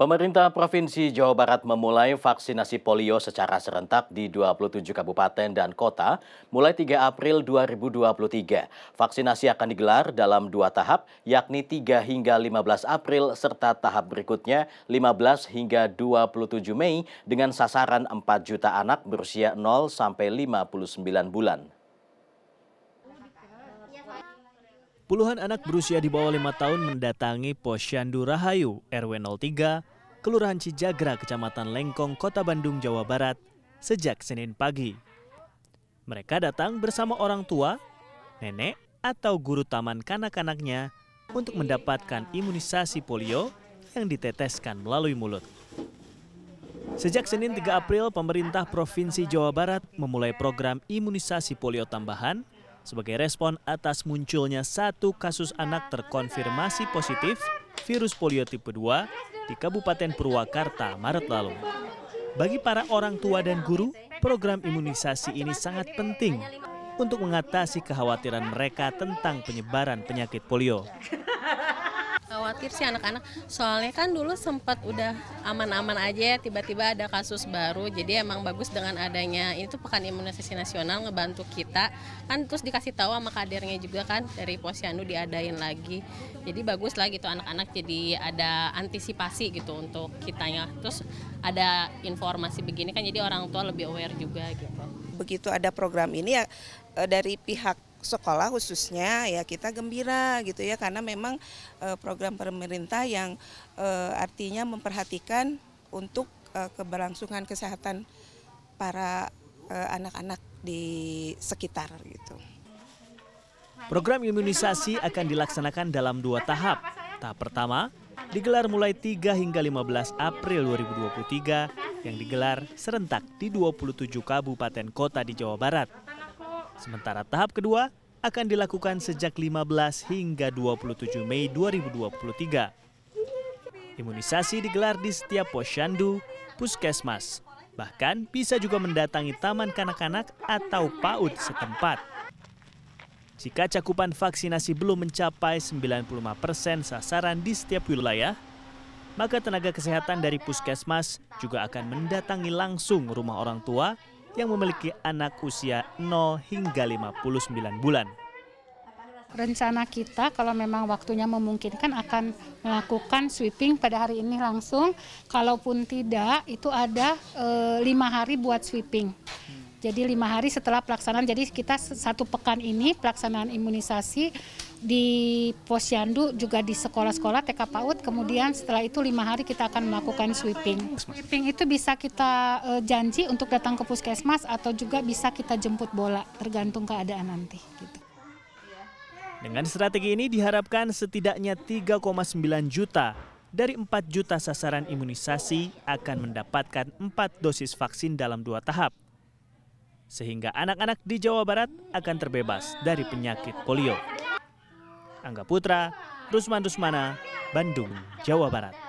Pemerintah Provinsi Jawa Barat memulai vaksinasi polio secara serentak di 27 kabupaten dan kota mulai 3 April 2023. Vaksinasi akan digelar dalam dua tahap, yakni 3 hingga 15 April serta tahap berikutnya 15 hingga 27 Mei dengan sasaran 4 juta anak berusia 0 sampai 59 bulan. Puluhan anak berusia di bawah lima tahun mendatangi Posyandu Rahayu, RW 03, Kelurahan Cijagra, Kecamatan Lengkong, Kota Bandung, Jawa Barat, sejak Senin pagi. Mereka datang bersama orang tua, nenek, atau guru taman kanak-kanaknya untuk mendapatkan imunisasi polio yang diteteskan melalui mulut. Sejak Senin 3 April, pemerintah Provinsi Jawa Barat memulai program imunisasi polio tambahan sebagai respon atas munculnya satu kasus anak terkonfirmasi positif virus polio tipe 2 di Kabupaten Purwakarta Maret lalu. Bagi para orang tua dan guru, program imunisasi ini sangat penting untuk mengatasi kekhawatiran mereka tentang penyebaran penyakit polio khawatir sih anak-anak soalnya kan dulu sempat udah aman-aman aja ya, tiba-tiba ada kasus baru jadi emang bagus dengan adanya itu pekan imunisasi nasional ngebantu kita kan terus dikasih tahu sama kadernya juga kan dari posyandu diadain lagi jadi bagus lah gitu anak-anak jadi ada antisipasi gitu untuk kitanya terus ada informasi begini kan jadi orang tua lebih aware juga gitu begitu ada program ini ya eh, dari pihak sekolah khususnya ya kita gembira gitu ya karena memang uh, program pemerintah yang uh, artinya memperhatikan untuk uh, keberlangsungan kesehatan para anak-anak di sekitar gitu. Program imunisasi akan dilaksanakan dalam dua tahap. Tahap pertama digelar mulai 3 hingga 15 April 2023 yang digelar serentak di 27 kabupaten kota di Jawa Barat. Sementara tahap kedua akan dilakukan sejak 15 hingga 27 Mei 2023. Imunisasi digelar di setiap posyandu, puskesmas, bahkan bisa juga mendatangi taman kanak-kanak atau PAUD setempat. Jika cakupan vaksinasi belum mencapai 95% persen sasaran di setiap wilayah, maka tenaga kesehatan dari puskesmas juga akan mendatangi langsung rumah orang tua yang memiliki anak usia 0 hingga 59 bulan. Rencana kita kalau memang waktunya memungkinkan akan melakukan sweeping pada hari ini langsung. Kalaupun tidak, itu ada eh, lima hari buat sweeping. Jadi lima hari setelah pelaksanaan, jadi kita satu pekan ini pelaksanaan imunisasi di posyandu juga di sekolah-sekolah TK PAUD kemudian setelah itu lima hari kita akan melakukan sweeping sweeping itu bisa kita eh, janji untuk datang ke puskesmas atau juga bisa kita jemput bola tergantung keadaan nanti gitu. dengan strategi ini diharapkan setidaknya 3,9 juta dari 4 juta sasaran imunisasi akan mendapatkan 4 dosis vaksin dalam dua tahap sehingga anak-anak di Jawa Barat akan terbebas dari penyakit polio. Angga Putra, Rusman Rusmana, Bandung, Jawa Barat.